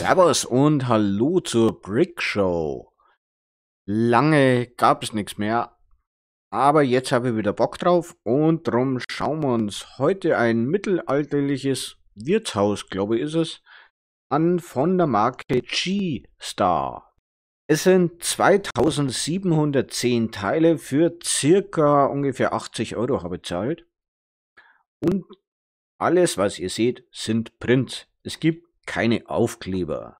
Servus und hallo zur Brick Show. Lange gab es nichts mehr, aber jetzt habe ich wieder Bock drauf und drum schauen wir uns heute ein mittelalterliches Wirtshaus, glaube ich ist es, an von der Marke G-Star. Es sind 2710 Teile für circa ungefähr 80 Euro habe ich bezahlt. Und alles, was ihr seht, sind Prints. Es gibt keine Aufkleber.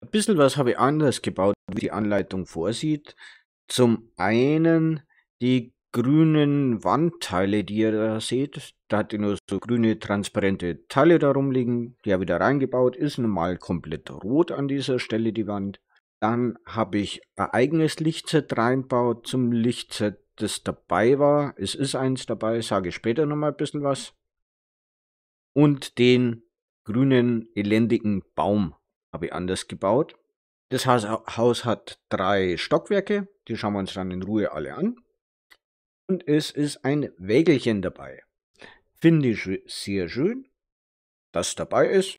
Ein bisschen was habe ich anders gebaut, wie die Anleitung vorsieht. Zum einen die grünen Wandteile, die ihr da seht. Da hat ihr nur so grüne, transparente Teile darum liegen. Die habe ich da reingebaut. Ist normal komplett rot an dieser Stelle, die Wand. Dann habe ich ein eigenes Lichtset reinbaut zum Lichtset, das dabei war. Es ist eins dabei, sage ich später nochmal ein bisschen was und den grünen, elendigen Baum habe ich anders gebaut. Das Haus hat drei Stockwerke, die schauen wir uns dann in Ruhe alle an. Und es ist ein Wägelchen dabei. Finde ich sehr schön, dass dabei ist.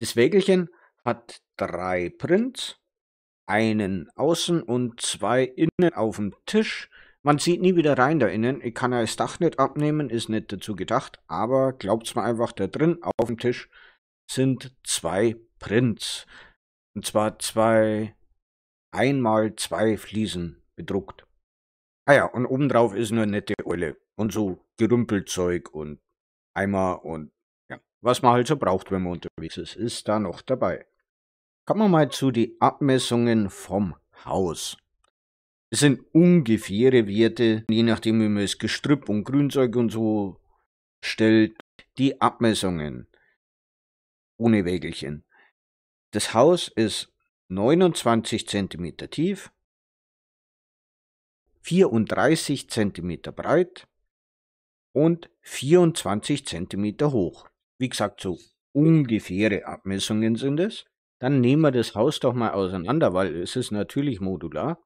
Das Wägelchen hat drei Prints, einen außen und zwei innen auf dem Tisch man sieht nie wieder rein da innen. Ich kann ja das Dach nicht abnehmen, ist nicht dazu gedacht. Aber glaubt's mir einfach, da drin auf dem Tisch sind zwei Prints. Und zwar zwei, einmal zwei Fliesen bedruckt. Ah ja, und obendrauf ist nur nette Eule. Und so Gerümpelzeug und Eimer und ja, was man halt so braucht, wenn man unterwegs ist, ist da noch dabei. Kommen wir mal zu den Abmessungen vom Haus. Es sind ungefähre Werte, je nachdem, wie man es Gestrüpp und Grünzeug und so stellt. Die Abmessungen ohne Wägelchen. Das Haus ist 29 cm tief, 34 cm breit und 24 cm hoch. Wie gesagt, so ungefähre Abmessungen sind es. Dann nehmen wir das Haus doch mal auseinander, weil es ist natürlich modular.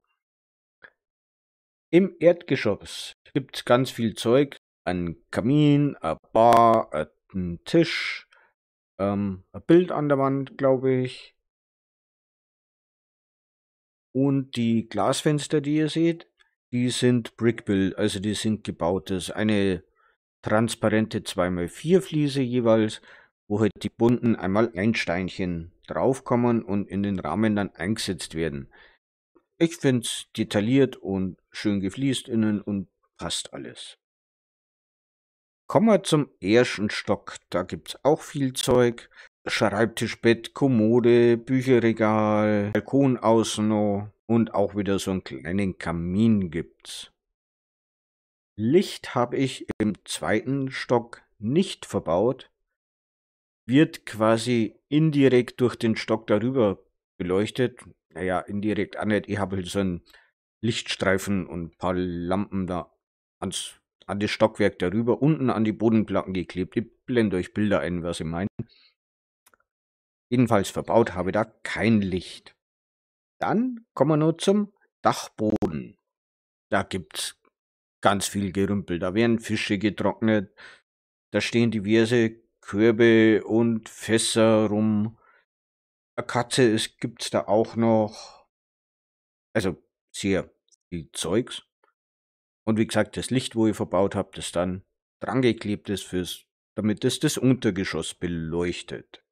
Im Erdgeschoss gibt es ganz viel Zeug. Ein Kamin, ein Bar, ein Tisch, ähm, ein Bild an der Wand, glaube ich. Und die Glasfenster, die ihr seht, die sind Brickbuild, also die sind gebaut. Das ist eine transparente 2x4 Fliese jeweils, wo halt die bunten einmal ein Steinchen draufkommen und in den Rahmen dann eingesetzt werden. Ich find's detailliert und schön gefliest innen und passt alles. Kommen wir zum ersten Stock. Da gibt's auch viel Zeug. Schreibtischbett, Kommode, Bücherregal, Balkon außen noch und auch wieder so einen kleinen Kamin gibt's. Licht habe ich im zweiten Stock nicht verbaut, wird quasi indirekt durch den Stock darüber beleuchtet naja, indirekt auch nicht. Ich habe halt so einen Lichtstreifen und ein paar Lampen da ans, an das Stockwerk darüber, unten an die Bodenplatten geklebt. Ich blende euch Bilder ein, was ich meine. Jedenfalls verbaut habe da kein Licht. Dann kommen wir nur zum Dachboden. Da gibt's ganz viel Gerümpel. Da werden Fische getrocknet. Da stehen diverse Körbe und Fässer rum. Äh, Katze ist, gibt's da auch noch, also sehr viel Zeugs. Und wie gesagt, das Licht, wo ihr verbaut habt, das dann drangeklebt ist, fürs, damit es das Untergeschoss beleuchtet.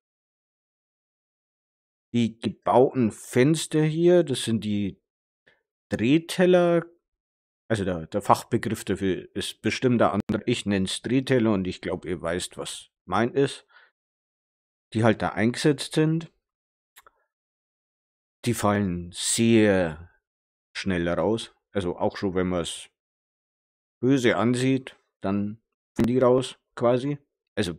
Die gebauten Fenster hier, das sind die Drehteller. Also der, der Fachbegriff dafür ist bestimmt der andere. Ich nenne es Drehteller und ich glaube, ihr weißt, was mein ist. Die halt da eingesetzt sind die fallen sehr schnell raus. Also auch schon, wenn man es böse ansieht, dann fallen die raus quasi. Also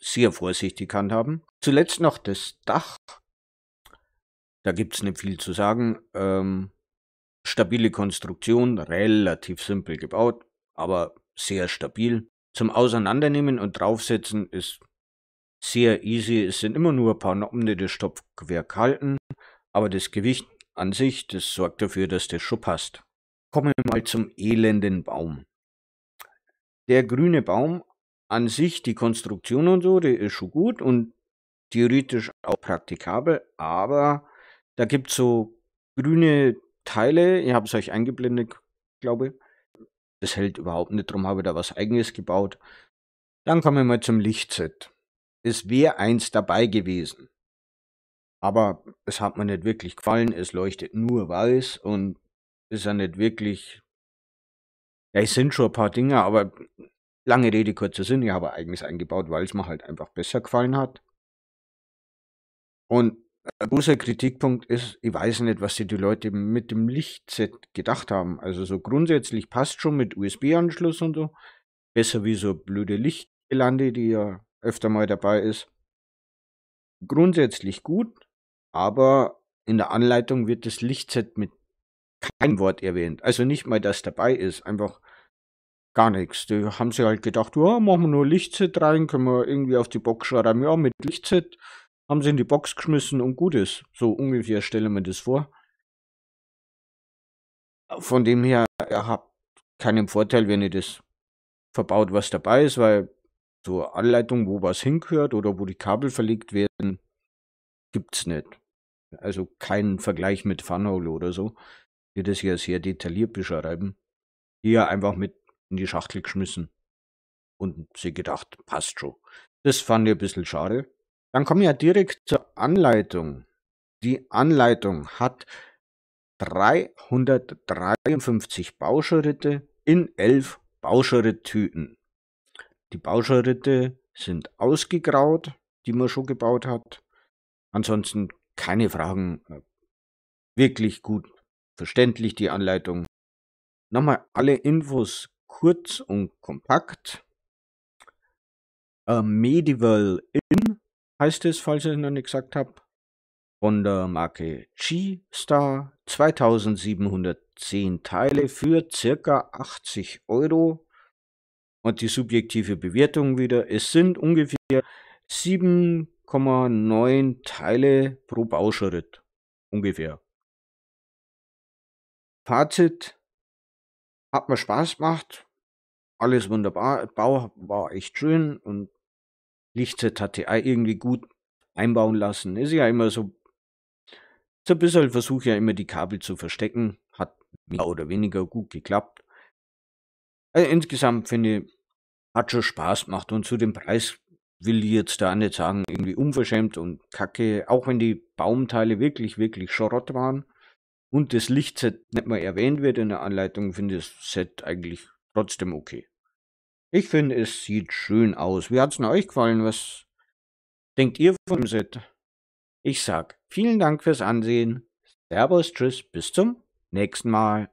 sehr vorsichtig handhaben. Zuletzt noch das Dach. Da gibt es nicht viel zu sagen. Ähm, stabile Konstruktion, relativ simpel gebaut, aber sehr stabil. Zum Auseinandernehmen und draufsetzen ist sehr easy. Es sind immer nur ein paar Noppen, die das Stopfwerk halten aber das Gewicht an sich, das sorgt dafür, dass das schon passt. Kommen wir mal zum elenden Baum. Der grüne Baum an sich, die Konstruktion und so, der ist schon gut und theoretisch auch praktikabel, aber da gibt es so grüne Teile, ich habe es euch eingeblendet, glaube ich. Das hält überhaupt nicht drum, habe da was eigenes gebaut. Dann kommen wir mal zum Lichtset. Es wäre eins dabei gewesen. Aber es hat mir nicht wirklich gefallen. Es leuchtet nur weiß und ist ja nicht wirklich. Ja, es sind schon ein paar Dinge, aber lange Rede, kurzer Sinn. Ich habe eigenes eingebaut, weil es mir halt einfach besser gefallen hat. Und ein großer Kritikpunkt ist, ich weiß nicht, was sich die Leute mit dem Lichtset gedacht haben. Also so grundsätzlich passt schon mit USB-Anschluss und so. Besser wie so blöde Lichtgelande, die ja öfter mal dabei ist. Grundsätzlich gut aber in der Anleitung wird das Lichtset mit keinem Wort erwähnt. Also nicht mal, dass dabei ist, einfach gar nichts. Die haben sie halt gedacht, ja, machen wir nur Lichtset rein, können wir irgendwie auf die Box schreiben, ja, mit Lichtset haben sie in die Box geschmissen und gut ist. So ungefähr stelle mir das vor. Von dem her, ihr habt keinen Vorteil, wenn ihr das verbaut, was dabei ist, weil zur Anleitung, wo was hingehört oder wo die Kabel verlegt werden, gibt's nicht. Also kein Vergleich mit Funhole oder so, die das ja sehr detailliert beschreiben. Hier einfach mit in die Schachtel geschmissen und sie gedacht, passt schon. Das fand ich ein bisschen schade. Dann kommen wir direkt zur Anleitung. Die Anleitung hat 353 Bauschritte in 11 Bauschritttüten. Die Bauschritte sind ausgegraut, die man schon gebaut hat. Ansonsten keine Fragen. Äh, wirklich gut verständlich die Anleitung. Nochmal alle Infos kurz und kompakt. Uh, Medieval Inn heißt es, falls ich noch nicht gesagt habe. Von der Marke G-Star. 2710 Teile für circa 80 Euro. Und die subjektive Bewertung wieder. Es sind ungefähr 7 0,9 Teile pro Bauschritt ungefähr. Fazit, hat mir Spaß gemacht, alles wunderbar, Bau war echt schön und Lichtzeit hatte irgendwie gut einbauen lassen. Ist ja immer so, so ein bisschen versuche ja immer die Kabel zu verstecken, hat mehr oder weniger gut geklappt. Also insgesamt finde ich, hat schon Spaß gemacht und zu dem Preis will jetzt da nicht sagen, irgendwie unverschämt und kacke, auch wenn die Baumteile wirklich, wirklich Schrott waren und das Lichtset nicht mal erwähnt wird in der Anleitung, finde ich das Set eigentlich trotzdem okay. Ich finde, es sieht schön aus. Wie hat es euch gefallen? Was denkt ihr vom Set? Ich sag, vielen Dank fürs Ansehen. Servus, tschüss, bis zum nächsten Mal.